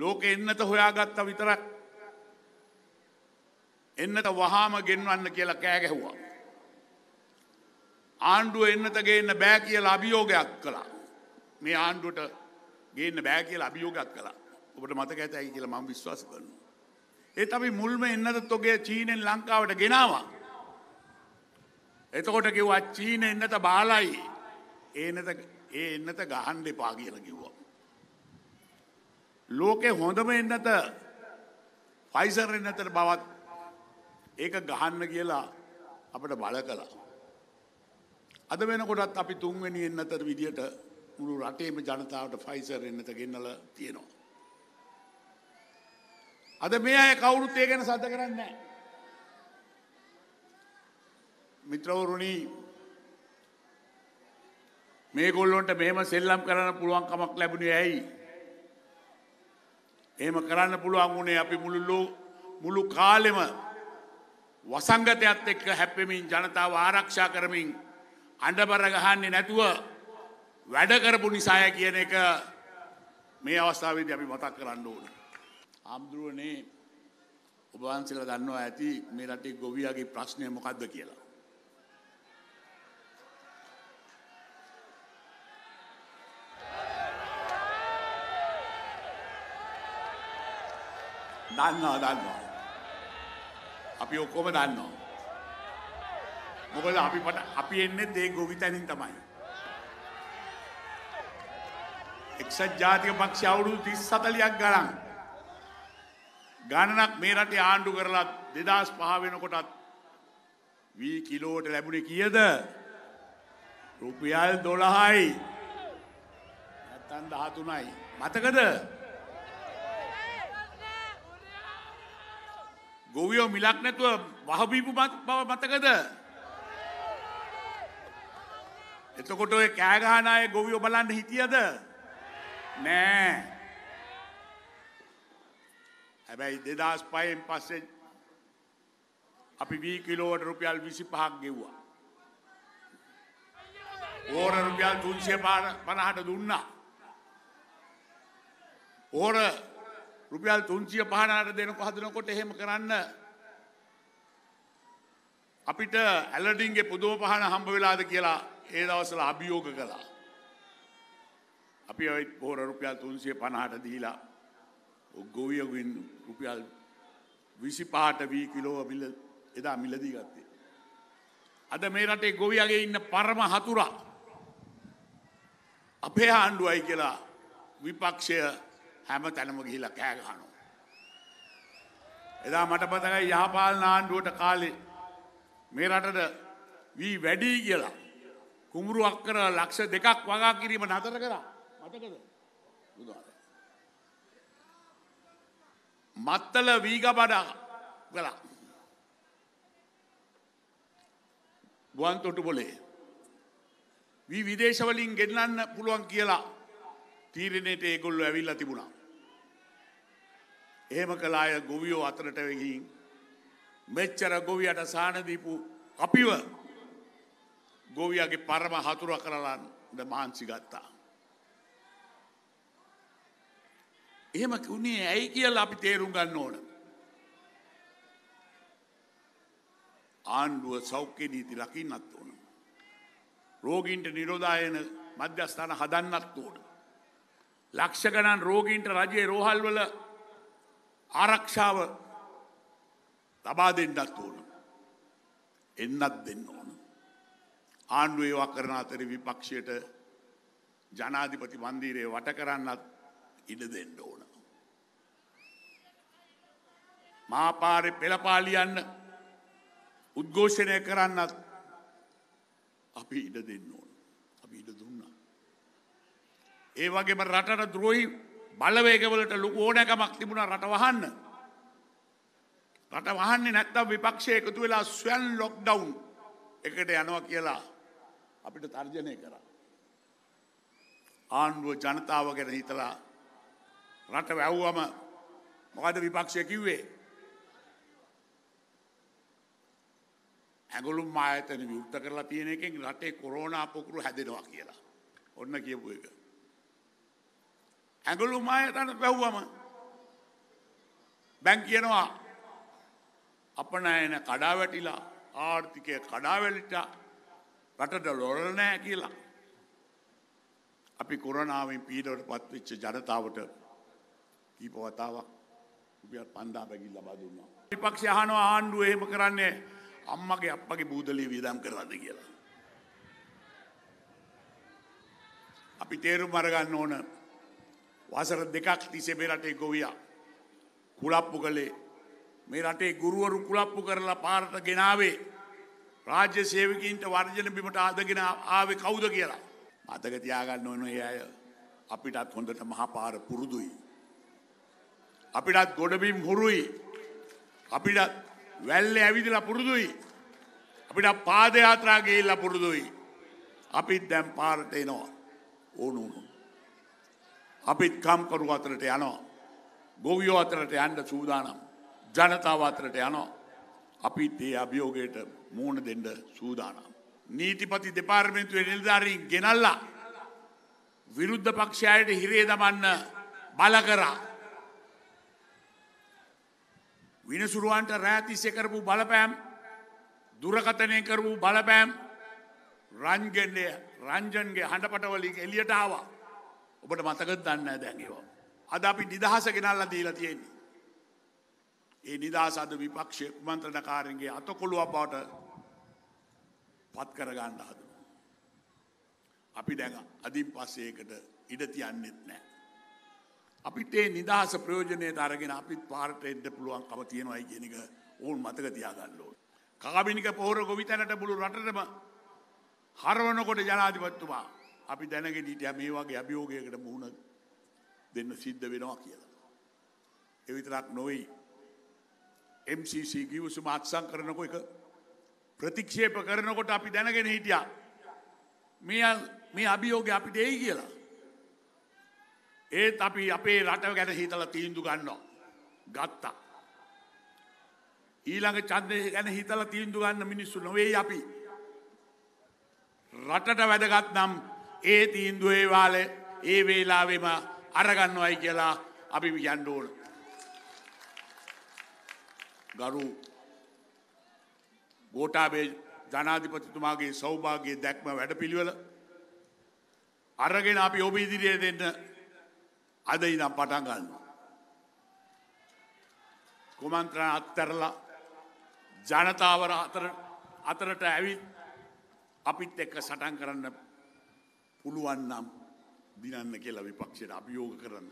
ලෝක එන්නත හොයාගත්ත විතරක් එන්නත වහාම ගෙන්වන්න කියලා කෑගැහුවා. ආණ්ඩුව එන්නත ගේන්න බෑ කියලා අභියෝගයක් කළා. මේ ආණ්ඩුවට ගේන්න බෑ කියලා අභියෝගයක් කළා. ඔබට මතක ඇතයි කියලා මම විශ්වාස කරනවා. ඒත් අපි මුල්ම එන්නත තොගේ චීනෙන් ලංකාවට ගෙනවා. එතකොට කිව්වා චීන එන්නත බාලයි. ඒ එන්නත ගහන්න එපා කියලා කිව්වා. ලෝකෙ හොඳම එන්නත ෆයිසර් එන්නතට බවත් ඒක ගහන්න කියලා අපට බල කළා. අද වෙනකොටත් අපි තුන්වෙනි එන්නතර විදියට මුළු රටේම ජනතාවට ෆයිසර් එන්නත ගෙන්නලා තියෙනවා. අද මේ අය කවුරුත් ඒ ගැන සද්ද කරන්නේ නැහැ. මිත්‍රවරුනි මේගොල්ලොන්ට මෙහෙම සෙල්ලම් කරන්න පුළුවන්කමක් ලැබුණේ ඇයි? එහෙම කරන්න පුළුවන් වුණේ අපි මුළු මුළු කාලෙම වසංගතයත් එක්ක හැප්පෙමින් ජනතාව ආරක්ෂා කරමින් අඬබර ගහන්නේ නැතුව වැඩ කරපු නිසාය කියන එක මේ අවස්ථාවේදී අපි මතක් කරන්න ඕන. ආම්දුරනේ ඔබ වහන්සේලා දන්නවා ඇති මේ රටේ ගොවියාගේ ප්‍රශ්නය මොකද්ද කියලා. දන්නවා දන්නවා. අපි ඔක්කොම දන්නවා. මොකද අපි පට අපි එන්නෙත් ඒ ගොවිතැනින් තමයි. එක්සත් ජාතික පක්ෂ අවුරුදු 30 40ක් ගණන් ගණනක් මේ රටේ ආණ්ඩු කරලා 2005 වෙනකොටත් වී කිලෝට ලැබුණේ කීයද? රුපියල් 12යි. නැත්තම් 13යි. මතකද? ගොවියෝ මිලක් නැතුව වහබීපු බව මතකද. එතකොට ඔය කෑගහනාය ගොවියෝ බලන්න හිටියද නෑ. හැබැයි දෙදස් පයෙන් පස්සෙන් අපි වී කිලෝවට රුපියල් විසි පහක් ගෙව්වා. ඕර රුපියල් තුන්සිය පාන පණහට දුන්නා. ඕර රුපියල් තුන්සිය පහනාට දෙනක හදනකොට එහෙම කරන්න. අපිට ඇලඩින්ගේ පුදුම පහන හම්බ වෙලාද කියලා ඒ දවසල අභියෝග කළා. අපි ඔයි පෝර රුපියල් තුන්සිය පණහට දීලා ගොවියගින් රුපියල් විසි පහට වී කිලෝ මිල එදා මිලදී ගත්තේ. අද මේ රටේ ගොවියගේ ඉන්න පරම හතුරා අපේ ආණ්ඩුවයි කියලා විපක්ෂය හැම තැනම ගිහිලා කෑ ගහනවා. එදා මට මතකයි යහපාලන ආණ්ඩුවට කාලේ මේ රටට වී වැඩි කියලා කුඹුරු අක්කර ලක්ෂ දෙකක් වගා කිරීම නතර කරා. මතකද? බුදුහාමර. මත්තල වීගබඩ කළා. ගුවන් තොටුපොලේ වී විදේශවලින් ගෙන්නන්න පුළුවන් කියලා තීරණයට ඒගොල්ලෝ ඇවිල්ලා තිබුණා. එහෙම කළ අය ගොවියෝ අතරට වෙගින් මෙච්චර ගොවියට සානදීපු අපිව ගොවියගේ පරම හතුර කරලන්න මහන්සි ගත්තා. එහෙම උනේ ඇයි කියල අපි තේරුම් ගන්න ඕන. ආණ්ඩුව සෞඛ්‍ය නීති ලකින්නත් ඕන. රෝගීන්ට නිරෝධායන මධ්‍යස්ථාන හදන්නත් ඕන. ලක්ෂ ගණන් රෝගීන්ට රජයේ රෝහල්වල ආරක්ෂාව ලබා දෙන්නත් ඕන. එන්නත් දෙන්න ඕන. ආණ්ඩුව ඒවා කරන අතර විපක්ෂයට ජනාධිපති මන්දිරයේ වට කරන්නත් ඉඩ දෙන්න ඕන. මාපාරෙ පෙළපාලියන්න උද්ඝෝෂණය කරන්නත් අපි ඉඩ දෙන්න ඕන. අපි ඉඩ දුන්නා. ඒ වගේම රටට ද්‍රෝහී බලවේගවලට ඕනෑකමක් තිබුණ රට වහන්න. රට වහන්නේ නැත්තම් විපක්ෂය එකතු වෙලා ස්වයන් ලොක් ඩවුන් එකට යනවා කියලා අපිට තර්ජනය කර. ආණ්ඩුව ජනතාව ගැන හිතලා රට වැැව්වම මොකද විපක්ෂය කිව්වේ. ඇගුලුම් ආයතන විෘත්ත කරලා තියෙන එකෙන් රටේ කොරෝනා පොකුරු හැදෙනවා කියලා. ඔන්න කියපු එක. ඇඟලු මායතන පැව්වම බැං කියනවා අපනෑන කඩාවැටිලා ආර්ථිකය කඩාවැලිට රටට ලොරනෑ කියලා. අපි කොරනාවෙන් පීඩවට පත්විච්ච ජනතාවට කීපවතාවක් උපියත් පන්දා පැකිල් ලබා දුන්නවා. විපක්ෂ අහනවා ආණ්ඩුව එහෙම කරන්නේ අම්මගේ අපගේ බූදලී වියදම් කරවද කියලා. අපි තේරුම් අරගන්න ඕන වසර දෙකක් තිසේ මේ රටේ ගොවියා කුලප්පු කළේ මේ රටේ ගුරුවරු කුලප්පු කරලා පාරට ගෙනාවේ රාජ්‍ය සේවකීන්ට වර්ජන බිමට ආදගෙන ආවේ කවුද කියලා මතක තියාගන්න ඕන ඒ අය අපිටත් හොඳට මහපාර පුරුදුයි අපිටත් ගොඩබිම් හුරුයි අපිටත් වැල්ල ඇවිදලා පුරුදුයි අපිට පාදයාත්‍රා ගේල්ලා පුරුදුයි අපිත් දැම් පාරට එනවා ඕනුනු අපිත් කම්කරු අතරට යනවා. ගොවියෝ අතරට යන්න සූදානම්. ජනතාව අතරට යනවා. අපිත් ඒ අභියෝගයට මූුණ දෙන්න සූදානම්. නීතිපති දෙපාර්මෙන්තුවේ නිල්ධාරීන් ගෙනල්ලා. විරුද්ධ පක්ෂයට හිරේ දමන්න බලකරා. විනසුරුවන්ට රෑතිස්ය කරපු බලපෑම් දුරකතනය කරපු බලපෑම් රන්ගෙන්ඩය රංජන්ගේ හඬපටවලින් එලියටාවා. ඔබට මතක දන්න දැන්වා. අද අපි නිදහස ගෙනල්ල දීලා තියෙන්නේ. ඒ නිදහසද විපක්ෂ මන්ත්‍රණකාරන්ගේ අතකොළුව බවට පත් කරගන්න හද. අපි දැඟ අධින් පස්සේකට ඉඩති අන්නෙත් නෑ. අපිට ඒ නිදහස ප්‍රයෝජනයට අරගෙන අපිත් පාරට එන්න පුළුවන් කම තියෙනවයි කියන එක ඔවුන් මතක තියාගන්න ඕන. කාබිනික පොහොර ගොවිතැනට මුළු රටටම හරවනකොට ජනාධිපතිතුමා අපි දැනගෙනීටය මේ වගේ අභියෝගයකට මුහුණ දෙන්න සිද්ධ වෙනවා කියලා. එවිතරක් නොවයි. MCC ගිවසුම අත්සං කරනකො එක ප්‍රතික්ෂේප කරනකොට අපි දැනගෙන හිටියා. මේ මේ අභියෝග අපිට එයි කියලා. ඒත් අපි අපේ රට ගැන හිතල තීන්දු ගන්නවා. ගත්තා. ඊළඟ චන්දය ගැන හිතල තීන්දු ගන්න මිනිස්සු නොවේ අපි. රටට වැදගත් නම් ඒ තීන්දුවේ වාල ඒ වේලාවෙම අරගන්නවයි කියලා අපි යන්න ඕන. ගරු ගෝටාබේ ජනාධිපතිතුමාගේ සෞභාගයේ දැක්ම වැඩපිළිවෙල අරගෙන අපි ඔබ ඉදිරියේ දෙන්න අද ඉනම් පටන් ගන්නවා. කුමන්ත්‍රණ අත්තරලා ජනතාවර අතරට ඇවිත් අපිත් එක්ක සටන් කරන්න පුළුවන් නම් දිනන්න කියලා විපක්ෂයට අභියෝග කරන්න